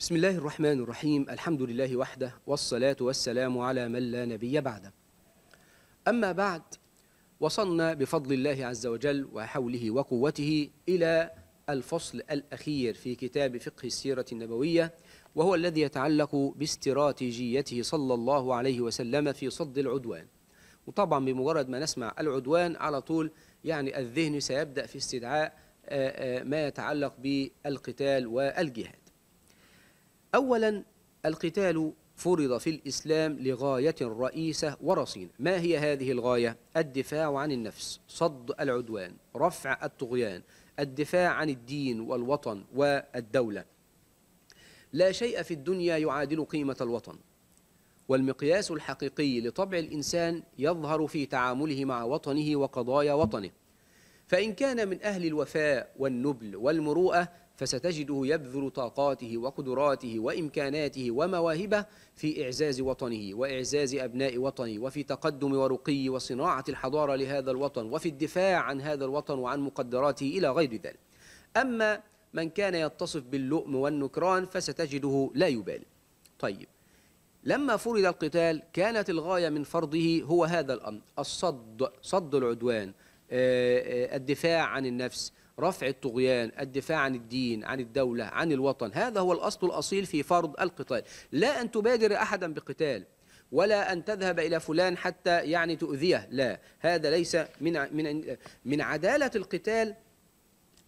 بسم الله الرحمن الرحيم الحمد لله وحده والصلاة والسلام على من لا نبي بعده أما بعد وصلنا بفضل الله عز وجل وحوله وقوته إلى الفصل الأخير في كتاب فقه السيرة النبوية وهو الذي يتعلق باستراتيجيته صلى الله عليه وسلم في صد العدوان وطبعا بمجرد ما نسمع العدوان على طول يعني الذهن سيبدأ في استدعاء ما يتعلق بالقتال والجهاد أولا القتال فرض في الإسلام لغاية رئيسة ورصينة ما هي هذه الغاية؟ الدفاع عن النفس صد العدوان رفع الطغيان الدفاع عن الدين والوطن والدولة لا شيء في الدنيا يعادل قيمة الوطن والمقياس الحقيقي لطبع الإنسان يظهر في تعامله مع وطنه وقضايا وطنه فإن كان من أهل الوفاء والنبل والمروءة فستجده يبذل طاقاته وقدراته وإمكاناته ومواهبه في إعزاز وطنه وإعزاز أبناء وطنه وفي تقدم ورقي وصناعة الحضارة لهذا الوطن وفي الدفاع عن هذا الوطن وعن مقدراته إلى غير ذلك أما من كان يتصف باللؤم والنكران فستجده لا يبالي طيب لما فرض القتال كانت الغاية من فرضه هو هذا الأمر الصد صد العدوان آه، آه، الدفاع عن النفس رفع الطغيان الدفاع عن الدين عن الدولة عن الوطن هذا هو الأصل الأصيل في فرض القتال لا أن تبادر أحدا بقتال ولا أن تذهب إلى فلان حتى يعني تؤذيه لا هذا ليس من, من, من عدالة القتال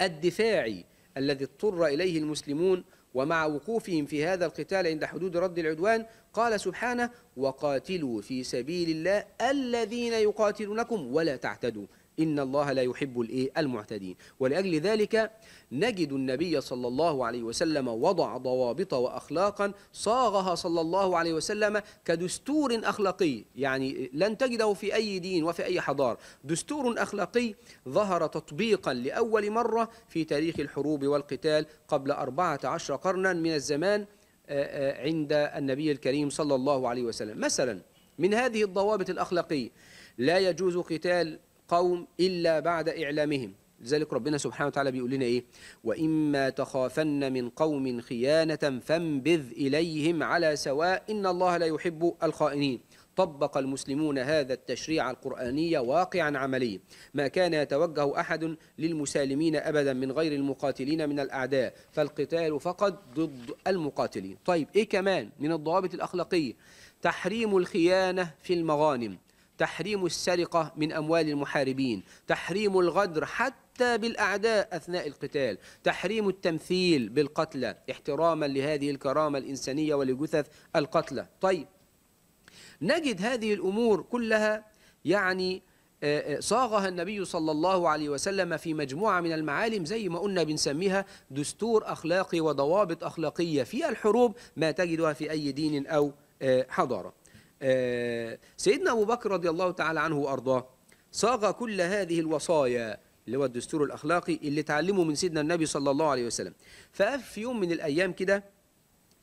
الدفاعي الذي اضطر إليه المسلمون ومع وقوفهم في هذا القتال عند حدود رد العدوان قال سبحانه وقاتلوا في سبيل الله الذين يقاتلونكم ولا تعتدوا إن الله لا يحب الإيه المعتدين ولأجل ذلك نجد النبي صلى الله عليه وسلم وضع ضوابط وأخلاقا صاغها صلى الله عليه وسلم كدستور أخلاقي يعني لن تجده في أي دين وفي أي حضارة دستور أخلاقي ظهر تطبيقا لأول مرة في تاريخ الحروب والقتال قبل 14 قرنا من الزمان عند النبي الكريم صلى الله عليه وسلم مثلا من هذه الضوابط الأخلاقية لا يجوز قتال قوم إلا بعد إعلامهم لذلك ربنا سبحانه وتعالى بيقول لنا إيه وإما تخافن من قوم خيانة فانبذ إليهم على سواء إن الله لا يحب الخائنين طبق المسلمون هذا التشريع القرآني واقعا عمليا ما كان يتوجه أحد للمسالمين أبدا من غير المقاتلين من الأعداء فالقتال فقط ضد المقاتلين طيب إيه كمان من الضوابط الأخلاقية تحريم الخيانة في المغانم تحريم السرقة من أموال المحاربين تحريم الغدر حتى بالأعداء أثناء القتال تحريم التمثيل بالقتلى احتراما لهذه الكرامة الإنسانية ولجثث القتلى طيب نجد هذه الأمور كلها يعني آه، آه، صاغها النبي صلى الله عليه وسلم في مجموعة من المعالم زي ما قلنا بنسميها دستور أخلاقي وضوابط أخلاقية في الحروب ما تجدها في أي دين أو آه، حضارة آه، سيدنا أبو بكر رضي الله تعالى عنه وأرضاه صاغ كل هذه الوصايا اللي هو الدستور الأخلاقي اللي تعلمه من سيدنا النبي صلى الله عليه وسلم ففي يوم من الأيام كده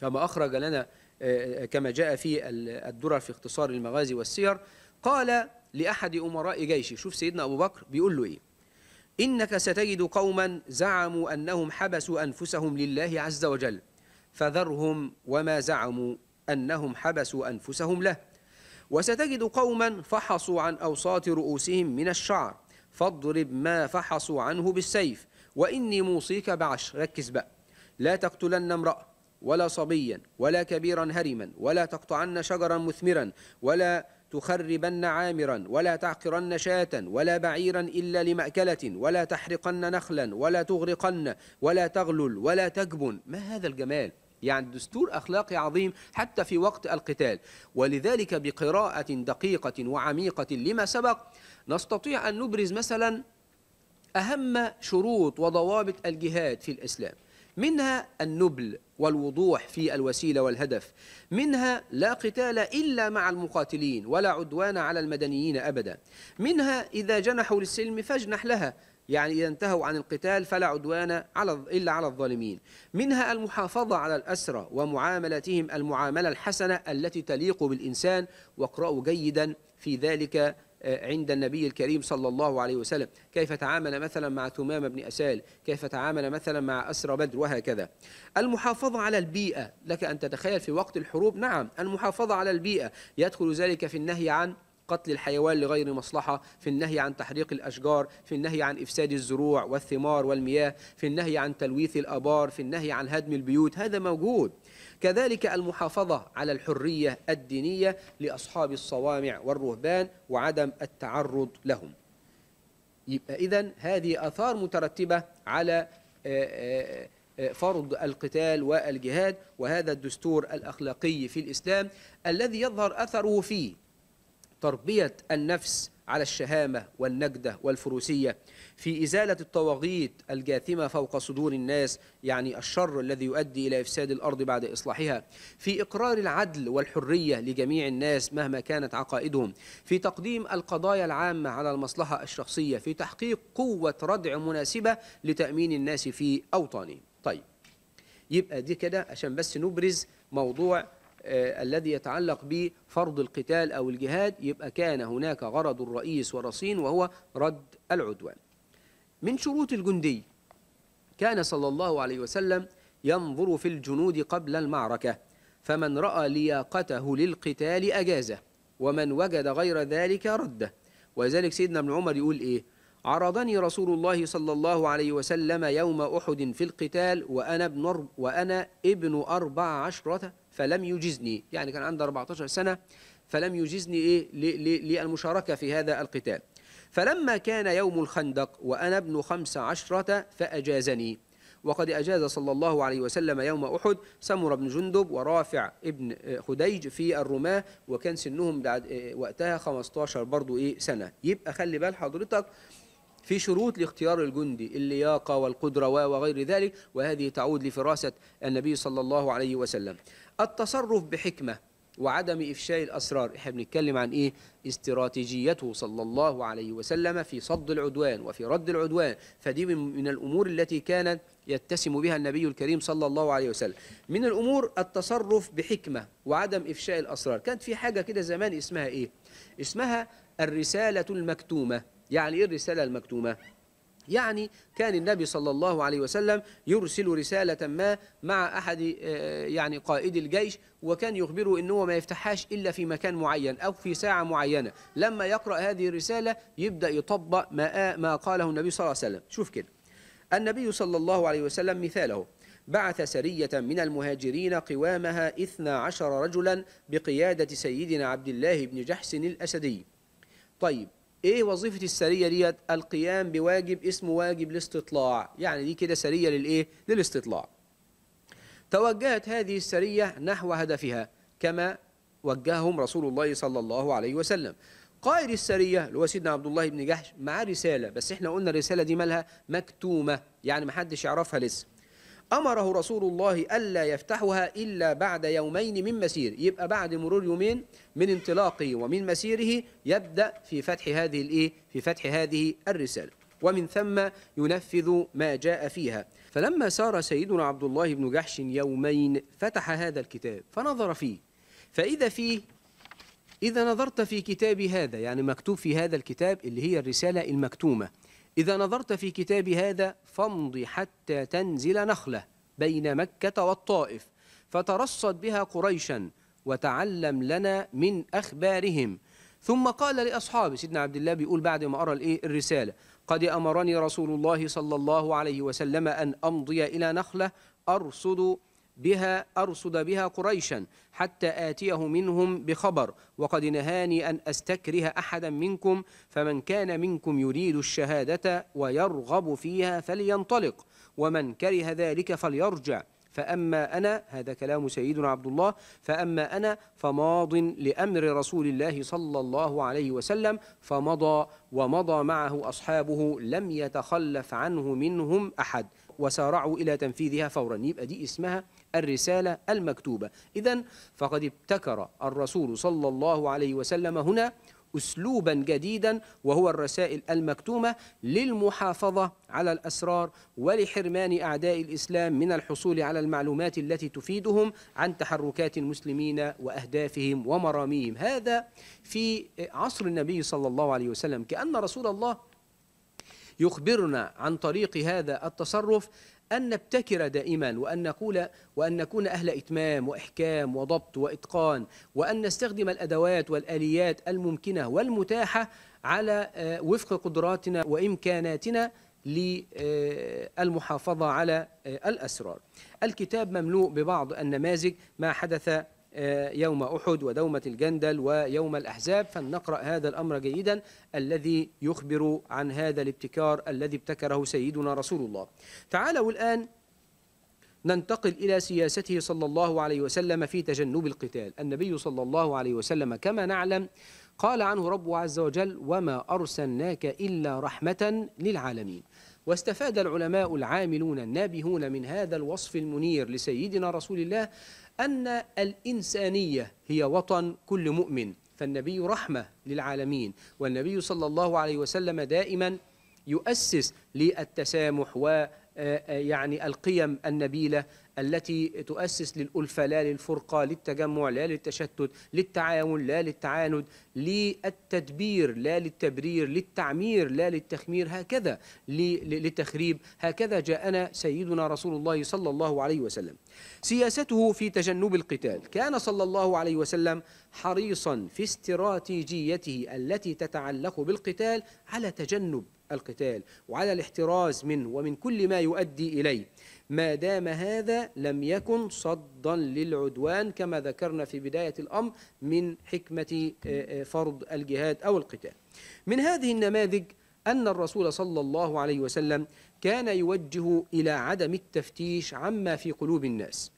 كما أخرج لنا آه، آه، كما جاء في الدرر في اختصار المغازي والسير قال لأحد أمراء جيشه شوف سيدنا أبو بكر بيقول له إيه إنك ستجد قوما زعموا أنهم حبسوا أنفسهم لله عز وجل فذرهم وما زعموا أنهم حبسوا أنفسهم له وستجد قوما فحصوا عن أوساط رؤوسهم من الشعر فاضرب ما فحصوا عنه بالسيف وإني موصيك بعشر ركز بقى لا تقتلن امرأة ولا صبيا ولا كبيرا هرما ولا تقطعن شجرا مثمرا ولا تخربن عامرا ولا تعقرن شاة ولا بعيرا إلا لمأكلة ولا تحرقن نخلا ولا تغرقن ولا تغلل ولا تجبن ما هذا الجمال يعني دستور أخلاقي عظيم حتى في وقت القتال ولذلك بقراءة دقيقة وعميقة لما سبق نستطيع أن نبرز مثلا أهم شروط وضوابط الجهاد في الإسلام منها النبل والوضوح في الوسيله والهدف منها لا قتال الا مع المقاتلين ولا عدوان على المدنيين ابدا منها اذا جنحوا للسلم فاجنح لها يعني إذا انتهوا عن القتال فلا عدوان على إلا على الظالمين منها المحافظة على الأسرى ومعاملتهم المعاملة الحسنة التي تليق بالإنسان واقرأوا جيدا في ذلك آه، عند النبي الكريم صلى الله عليه وسلم كيف تعامل مثلا مع ثمام بن أسال كيف تعامل مثلا مع أسرى بدر وهكذا المحافظة على البيئة لك أن تتخيل في وقت الحروب نعم المحافظة على البيئة يدخل ذلك في النهي عن قتل الحيوان لغير مصلحة في النهي عن تحريق الأشجار في النهي عن إفساد الزروع والثمار والمياه في النهي عن تلويث الآبار في النهي عن هدم البيوت هذا موجود كذلك المحافظة على الحرية الدينية لأصحاب الصوامع والرهبان وعدم التعرض لهم يبقى إذا هذه آثار مترتبة على آه، آه، آه، فرض القتال والجهاد وهذا الدستور الأخلاقي في الإسلام الذي يظهر أثره فيه تربية النفس على الشهامة والنجدة والفروسية في إزالة الطواغيت الجاثمة فوق صدور الناس يعني الشر الذي يؤدي إلى إفساد الأرض بعد إصلاحها في إقرار العدل والحرية لجميع الناس مهما كانت عقائدهم في تقديم القضايا العامة على المصلحة الشخصية في تحقيق قوة ردع مناسبة لتأمين الناس في أوطانهم طيب يبقى دي كده عشان بس نبرز موضوع آه، الذي يتعلق بفرض القتال أو الجهاد يبقى كان هناك غرض الرئيس ورصين وهو رد العدوان من شروط الجندي كان صلى الله عليه وسلم ينظر في الجنود قبل المعركة فمن رأى لياقته للقتال أجازه ومن وجد غير ذلك رده وذلك سيدنا ابن عمر يقول إيه عرضني رسول الله صلى الله عليه وسلم يوم أحد في القتال وأنا ابن, وأنا ابن أربع عشرة فلم يجزني يعني كان عنده 14 سنة فلم يجزني إيه للمشاركة في هذا القتال فلما كان يوم الخندق وأنا ابن خمس عشرة فأجازني وقد أجاز صلى الله عليه وسلم يوم أحد سمر بن جندب ورافع ابن آه، خديج في الرماة وكان سنهم بعد آه، وقتها 15 برضو إيه سنة يبقى خلي بال حضرتك في شروط لاختيار الجندي اللياقة والقدرة وغير ذلك وهذه تعود لفراسة النبي صلى الله عليه وسلم التصرف بحكمة وعدم إفشاء الأسرار إحنا بنتكلم عن إيه استراتيجيته صلى الله عليه وسلم في صد العدوان وفي رد العدوان فدي من الأمور التي كانت يتسم بها النبي الكريم صلى الله عليه وسلم من الأمور التصرف بحكمة وعدم إفشاء الأسرار كانت في حاجة كده زمان اسمها إيه اسمها الرسالة المكتومة يعني إيه الرسالة المكتومة؟ يعني كان النبي صلى الله عليه وسلم يرسل رسالة ما مع أحد آه، يعني قائد الجيش وكان يخبره أنه ما يفتحهاش إلا في مكان معين أو في ساعة معينة لما يقرأ هذه الرسالة يبدأ يطبق ما, آه، ما قاله النبي صلى الله عليه وسلم شوف كده النبي صلى الله عليه وسلم مثاله بعث سرية من المهاجرين قوامها إثنا عشر رجلا بقيادة سيدنا عبد الله بن جحس الأسدي طيب ايه وظيفه السريه ديت القيام بواجب اسمه واجب الاستطلاع يعني دي كده سريه للايه للاستطلاع توجهت هذه السريه نحو هدفها كما وجههم رسول الله صلى الله عليه وسلم قائد السريه اللي هو سيدنا عبد الله بن جحش معاه رساله بس احنا قلنا الرساله دي مالها مكتومه يعني محدش يعرفها لسه أمره رسول الله ألا يفتحها إلا بعد يومين من مسير يبقى بعد مرور يومين من انطلاقه ومن مسيره يبدأ في فتح هذه الإيه؟ في فتح هذه الرسالة ومن ثم ينفذ ما جاء فيها فلما سار سيدنا عبد الله بن جحش يومين فتح هذا الكتاب فنظر فيه فإذا فيه إذا نظرت في كتابي هذا يعني مكتوب في هذا الكتاب اللي هي الرسالة المكتومة إذا نظرت في كتاب هذا فامض حتى تنزل نخلة بين مكة والطائف فترصد بها قريشا وتعلم لنا من أخبارهم ثم قال لأصحابه سيدنا عبد الله بيقول بعد ما أرى الإيه الرسالة قد أمرني رسول الله صلى الله عليه وسلم أن أمضي إلى نخلة أرصد بها أرصد بها قريشا حتى آتيه منهم بخبر وقد نهاني أن أستكره أحدا منكم فمن كان منكم يريد الشهادة ويرغب فيها فلينطلق ومن كره ذلك فليرجع فأما أنا هذا كلام سيدنا عبد الله فأما أنا فماض لأمر رسول الله صلى الله عليه وسلم فمضى ومضى معه أصحابه لم يتخلف عنه منهم أحد وسارعوا إلى تنفيذها فورا يبقى دي اسمها الرسالة المكتوبة إذا فقد ابتكر الرسول صلى الله عليه وسلم هنا أسلوبا جديدا وهو الرسائل المكتومة للمحافظة على الأسرار ولحرمان أعداء الإسلام من الحصول على المعلومات التي تفيدهم عن تحركات المسلمين وأهدافهم ومراميهم هذا في عصر النبي صلى الله عليه وسلم كأن رسول الله يخبرنا عن طريق هذا التصرف أن نبتكر دائما وأن نقول وأن نكون أهل إتمام وإحكام وضبط وإتقان وأن نستخدم الأدوات والآليات الممكنة والمتاحة على آه، وفق قدراتنا وإمكاناتنا للمحافظة آه، على آه، الأسرار الكتاب مملوء ببعض النماذج ما حدث آه، يوم أحد ودومة الجندل ويوم الأحزاب فلنقرأ هذا الأمر جيدا الذي يخبر عن هذا الابتكار الذي ابتكره سيدنا رسول الله تعالوا الآن ننتقل إلى سياسته صلى الله عليه وسلم في تجنب القتال النبي صلى الله عليه وسلم كما نعلم قال عنه رب عز وجل وما أرسلناك إلا رحمة للعالمين واستفاد العلماء العاملون النابهون من هذا الوصف المنير لسيدنا رسول الله أن الإنسانية هي وطن كل مؤمن فالنبي رحمة للعالمين والنبي صلى الله عليه وسلم دائما يؤسس للتسامح و آه، آه، يعني القيم النبيلة التي تؤسس للألفة لا للفرقة للتجمع لا للتشتت للتعاون لا للتعاند للتدبير لا للتبرير للتعمير لا للتخمير هكذا للتخريب هكذا جاءنا سيدنا رسول الله صلى الله عليه وسلم سياسته في تجنب القتال كان صلى الله عليه وسلم حريصا في استراتيجيته التي تتعلق بالقتال على تجنب القتال وعلى الاحتراز منه ومن كل ما يؤدي إليه ما دام هذا لم يكن صدا للعدوان كما ذكرنا في بداية الأمر من حكمة آه، آه، فرض الجهاد أو القتال من هذه النماذج أن الرسول صلى الله عليه وسلم كان يوجه إلى عدم التفتيش عما في قلوب الناس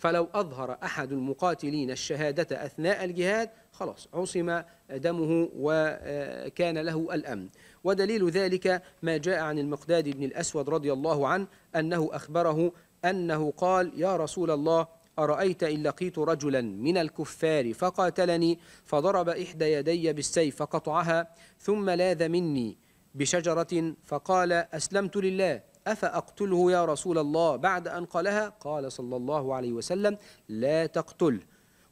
فلو أظهر أحد المقاتلين الشهادة أثناء الجهاد خلاص عصم دمه وكان له الأمن ودليل ذلك ما جاء عن المقداد بن الأسود رضي الله عنه أنه أخبره أنه قال يا رسول الله أرأيت إن لقيت رجلا من الكفار فقاتلني فضرب إحدى يدي بالسيف فقطعها ثم لاذ مني بشجرة فقال أسلمت لله أفأقتله يا رسول الله بعد أن قالها قال صلى الله عليه وسلم لا تقتله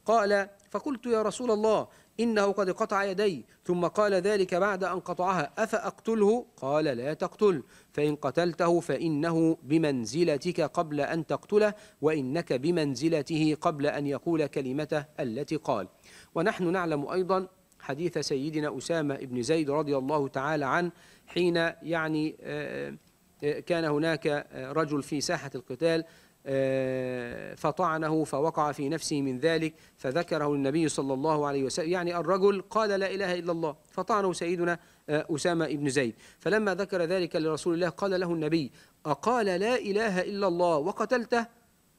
قال فقلت يا رسول الله إنه قد قطع يدي ثم قال ذلك بعد أن قطعها أفأقتله قال لا تقتل فإن قتلته فإنه بمنزلتك قبل أن تقتله وإنك بمنزلته قبل أن يقول كلمته التي قال ونحن نعلم أيضا حديث سيدنا أسامة بن زيد رضي الله تعالى عنه حين يعني آه كان هناك رجل في ساحة القتال آه، فطعنه فوقع في نفسه من ذلك فذكره النبي صلى الله عليه وسلم يعني الرجل قال لا إله إلا الله فطعنه سيدنا آه، أسامة بن زيد فلما ذكر ذلك لرسول الله قال له النبي أقال لا إله إلا الله وقتلته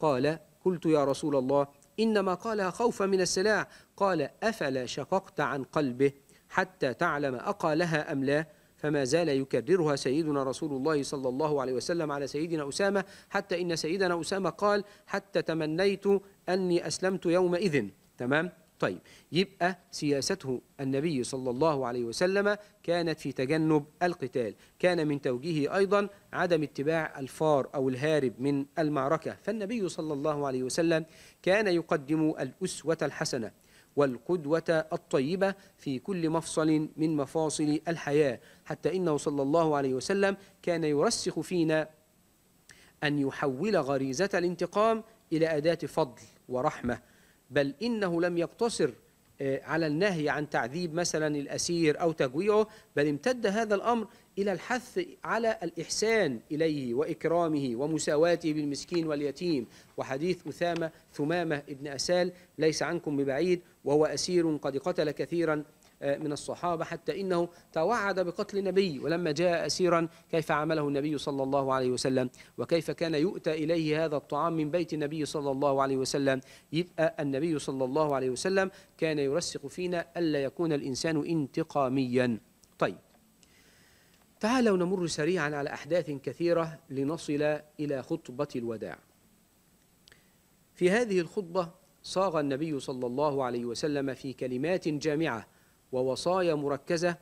قال قلت يا رسول الله إنما قالها خوفا من السلاح قال أفلا شققت عن قلبه حتى تعلم أقالها أم لا فما زال يكررها سيدنا رسول الله صلى الله عليه وسلم على سيدنا أسامة حتى إن سيدنا أسامة قال حتى تمنيت أني أسلمت يومئذ تمام طيب يبقى سياسته النبي صلى الله عليه وسلم كانت في تجنب القتال كان من توجيهه أيضا عدم اتباع الفار أو الهارب من المعركة فالنبي صلى الله عليه وسلم كان يقدم الأسوة الحسنة والقدوة الطيبة في كل مفصل من مفاصل الحياة حتى إنه صلى الله عليه وسلم كان يرسخ فينا أن يحول غريزة الانتقام إلى أداة فضل ورحمة بل إنه لم يقتصر آه، على النهي عن تعذيب مثلا الأسير أو تجويعه بل امتد هذا الأمر إلى الحث على الإحسان إليه وإكرامه ومساواته بالمسكين واليتيم وحديث أثامة ثمامة ابن أسال ليس عنكم ببعيد وهو أسير قد قتل كثيرا من الصحابة حتى إنه توعد بقتل النبي ولما جاء أسيرا كيف عمله النبي صلى الله عليه وسلم وكيف كان يؤتى إليه هذا الطعام من بيت النبي صلى الله عليه وسلم يبقى النبي صلى الله عليه وسلم كان يرسخ فينا ألا يكون الإنسان انتقاميا طيب تعالوا نمر سريعا على أحداث كثيرة لنصل إلى خطبة الوداع في هذه الخطبة صاغ النبي صلى الله عليه وسلم في كلمات جامعة ووصايا مركزة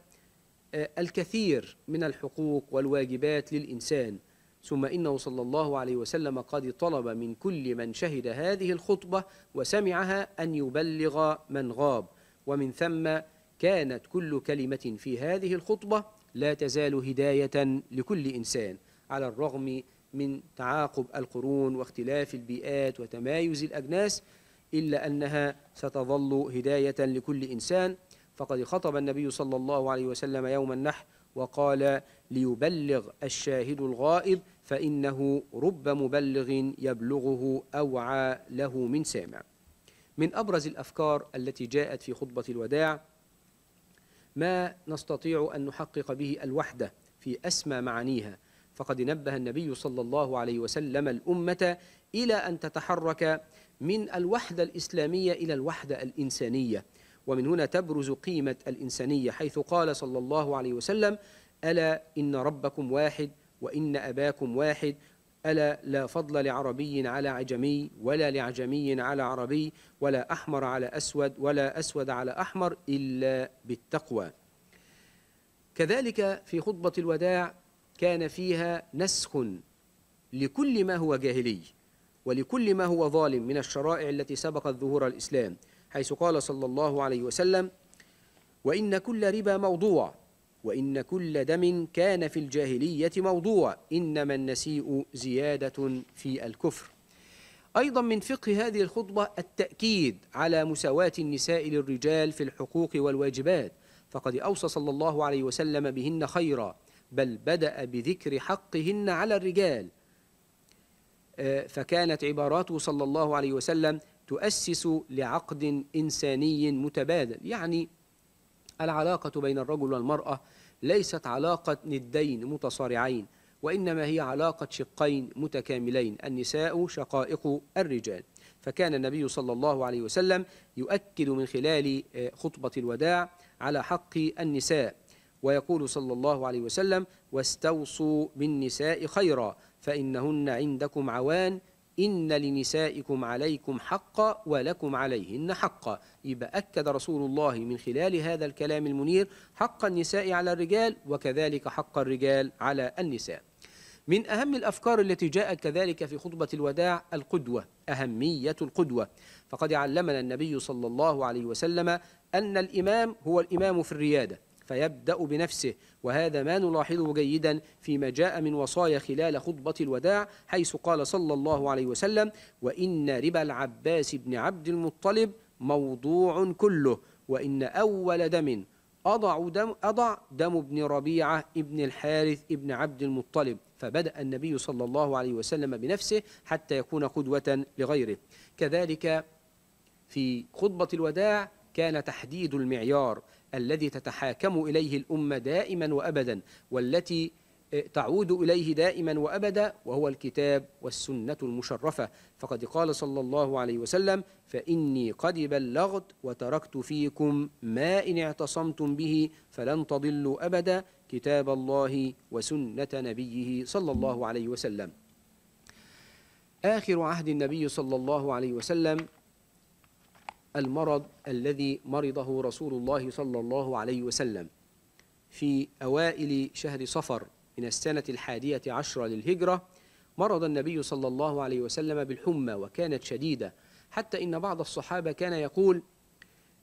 آه، الكثير من الحقوق والواجبات للإنسان ثم إنه صلى الله عليه وسلم قد طلب من كل من شهد هذه الخطبة وسمعها أن يبلغ من غاب ومن ثم كانت كل كلمة في هذه الخطبة لا تزال هداية لكل إنسان على الرغم من تعاقب القرون واختلاف البيئات وتمايز الأجناس إلا أنها ستظل هداية لكل إنسان فقد خطب النبي صلى الله عليه وسلم يوم النحر وقال ليبلغ الشاهد الغائب فإنه رب مبلغ يبلغه أوعى له من سامع من أبرز الأفكار التي جاءت في خطبة الوداع ما نستطيع أن نحقق به الوحدة في أسمى معانيها فقد نبه النبي صلى الله عليه وسلم الأمة إلى أن تتحرك من الوحدة الإسلامية إلى الوحدة الإنسانية ومن هنا تبرز قيمة الإنسانية حيث قال صلى الله عليه وسلم ألا إن ربكم واحد وإن أباكم واحد ألا لا فضل لعربي على عجمي ولا لعجمي على عربي ولا أحمر على أسود ولا أسود على أحمر إلا بالتقوى كذلك في خطبة الوداع كان فيها نسخ لكل ما هو جاهلي ولكل ما هو ظالم من الشرائع التي سبقت ظهور الإسلام حيث قال صلى الله عليه وسلم وإن كل ربا موضوع وإن كل دم كان في الجاهلية موضوع إنما النسيء زيادة في الكفر أيضا من فقه هذه الخطبة التأكيد على مساواة النساء للرجال في الحقوق والواجبات فقد أوصى صلى الله عليه وسلم بهن خيرا بل بدأ بذكر حقهن على الرجال آه، فكانت عباراته صلى الله عليه وسلم تؤسس لعقد إنساني متبادل يعني العلاقة بين الرجل والمرأة ليست علاقة ندين متصارعين وإنما هي علاقة شقين متكاملين النساء شقائق الرجال فكان النبي صلى الله عليه وسلم يؤكد من خلال آه، خطبة الوداع على حق النساء ويقول صلى الله عليه وسلم واستوصوا بالنساء خيرا فإنهن عندكم عوان إن لنسائكم عليكم حقا ولكم عليهن حقا يبقى أكد رسول الله من خلال هذا الكلام المنير حق النساء على الرجال وكذلك حق الرجال على النساء من أهم الأفكار التي جاءت كذلك في خطبة الوداع القدوة أهمية القدوة فقد علمنا النبي صلى الله عليه وسلم أن الإمام هو الإمام في الريادة فيبدأ بنفسه وهذا ما نلاحظه جيدا فيما جاء من وصايا خلال خطبة الوداع حيث قال صلى الله عليه وسلم وإن ربا العباس بن عبد المطلب موضوع كله وإن أول دم أضع دم, أضع دم ابن ربيعة ابن الحارث ابن عبد المطلب فبدأ النبي صلى الله عليه وسلم بنفسه حتى يكون قدوة لغيره كذلك في خطبة الوداع كان تحديد المعيار الذي تتحاكم إليه الأمة دائما وأبدا والتي آه، تعود إليه دائما وأبدا وهو الكتاب والسنة المشرفة فقد قال صلى الله عليه وسلم فإني قد بلغت وتركت فيكم ما إن اعتصمتم به فلن تضلوا أبدا كتاب الله وسنة نبيه صلى الله عليه وسلم آخر عهد النبي صلى الله عليه وسلم المرض الذي مرضه رسول الله صلى الله عليه وسلم في أوائل شهر صفر من السنة الحادية عشرة للهجرة مرض النبي صلى الله عليه وسلم بالحمى وكانت شديدة حتى إن بعض الصحابة كان يقول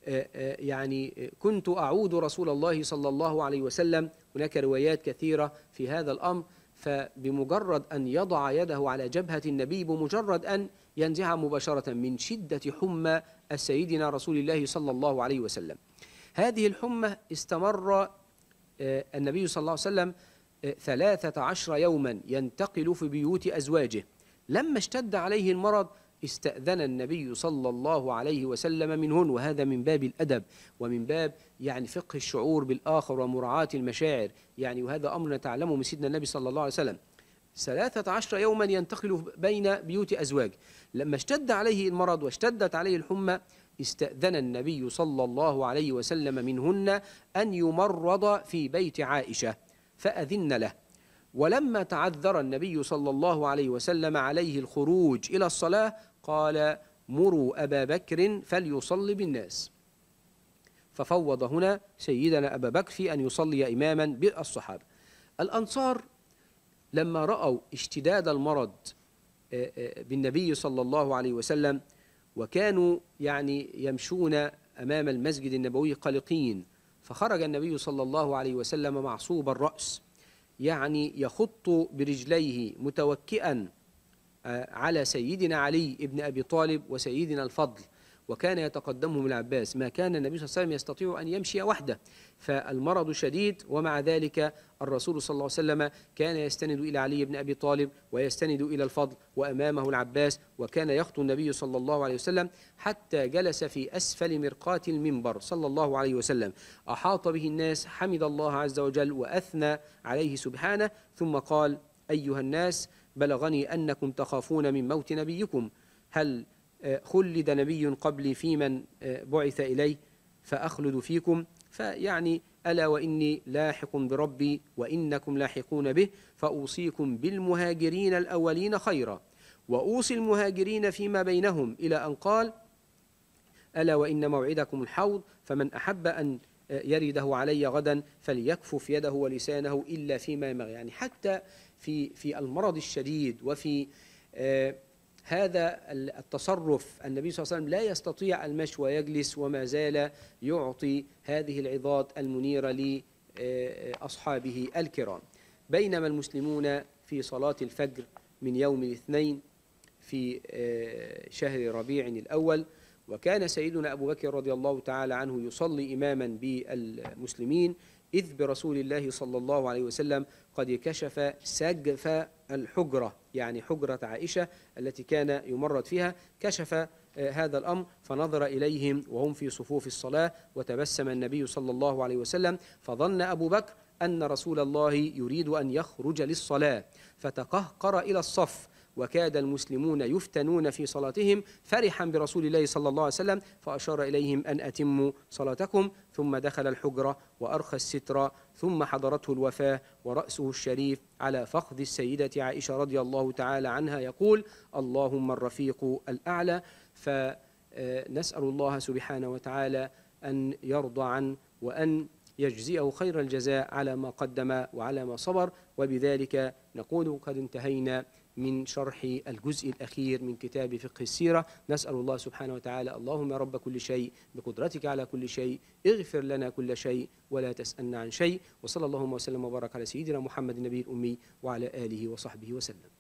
آه، آه، يعني آه، كنت أعود رسول الله صلى الله عليه وسلم هناك روايات كثيرة في هذا الأمر فبمجرد أن يضع يده على جبهة النبي بمجرد أن ينزعها مباشرة من شدة حمى سيدنا رسول الله صلى الله عليه وسلم هذه الحمى استمر آه، النبي صلى الله عليه وسلم آه، ثلاثة عشر يوما ينتقل في بيوت أزواجه لما اشتد عليه المرض استأذن النبي صلى الله عليه وسلم منهن وهذا من باب الأدب ومن باب يعني فقه الشعور بالآخر ومراعاة المشاعر يعني وهذا أمر نتعلمه من سيدنا النبي صلى الله عليه وسلم ثلاثة عشر يوما ينتقل بين بيوت أزواج لما اشتد عليه المرض واشتدت عليه الحمى استأذن النبي صلى الله عليه وسلم منهن أن يمرض في بيت عائشة فأذن له ولما تعذر النبي صلى الله عليه وسلم عليه الخروج إلى الصلاة قال مروا أبا بكر فليصلي بالناس ففوض هنا سيدنا أبا بكر في أن يصلي إماما بالصحابة الأنصار لما رأوا اشتداد المرض بالنبي صلى الله عليه وسلم وكانوا يعني يمشون أمام المسجد النبوي قلقين فخرج النبي صلى الله عليه وسلم معصوب الرأس يعني يخط برجليه متوكئا على سيدنا علي ابن أبي طالب وسيدنا الفضل وكان يتقدمهم العباس ما كان النبي صلى الله عليه وسلم يستطيع أن يمشي وحده فالمرض شديد ومع ذلك الرسول صلى الله عليه وسلم كان يستند إلى علي بن أبي طالب ويستند إلى الفضل وأمامه العباس وكان يخطو النبي صلى الله عليه وسلم حتى جلس في أسفل مرقات المنبر صلى الله عليه وسلم أحاط به الناس حمد الله عز وجل وأثنى عليه سبحانه ثم قال أيها الناس بلغني أنكم تخافون من موت نبيكم هل خلد نبي قبلي في من آه، بعث إلي فأخلد فيكم فيعني ألا وإني لاحق بربي وإنكم لاحقون به فأوصيكم بالمهاجرين الأولين خيرا وأوصي المهاجرين فيما بينهم إلى أن قال ألا وإن موعدكم الحوض فمن أحب أن آه، يرده علي غدا فليكفف يده ولسانه إلا فيما ينبغي يعني حتى في في المرض الشديد وفي آه هذا التصرف النبي صلى الله عليه وسلم لا يستطيع المشي ويجلس وما زال يعطي هذه العظات المنيرة لأصحابه آه، الكرام بينما المسلمون في صلاة الفجر من يوم الاثنين في آه، شهر ربيع الأول وكان سيدنا أبو بكر رضي الله تعالى عنه يصلي إماما بالمسلمين إذ برسول الله صلى الله عليه وسلم قد كشف سجف الحجرة يعني حجرة عائشة التي كان يمرد فيها كشف آه، هذا الأمر فنظر إليهم وهم في صفوف الصلاة وتبسم النبي صلى الله عليه وسلم فظن أبو بكر أن رسول الله يريد أن يخرج للصلاة فتقهقر إلى الصف وكاد المسلمون يفتنون في صلاتهم فرحا برسول الله صلى الله عليه وسلم فأشار إليهم أن أتموا صلاتكم ثم دخل الحجرة وأرخى الستر ثم حضرته الوفاة ورأسه الشريف على فخذ السيدة عائشة رضي الله تعالى عنها يقول اللهم الرفيق الأعلى فنسأل آه، الله سبحانه وتعالى أن يرضى عن وأن يجزئه خير الجزاء على ما قدم وعلى ما صبر وبذلك نقول قد انتهينا من شرح الجزء الأخير من كتاب فقه السيرة نسأل الله سبحانه وتعالى اللهم رب كل شيء بقدرتك على كل شيء اغفر لنا كل شيء ولا تسألنا عن شيء وصلى اللهم وسلم وبارك على سيدنا محمد النبي الأمي وعلى آله وصحبه وسلم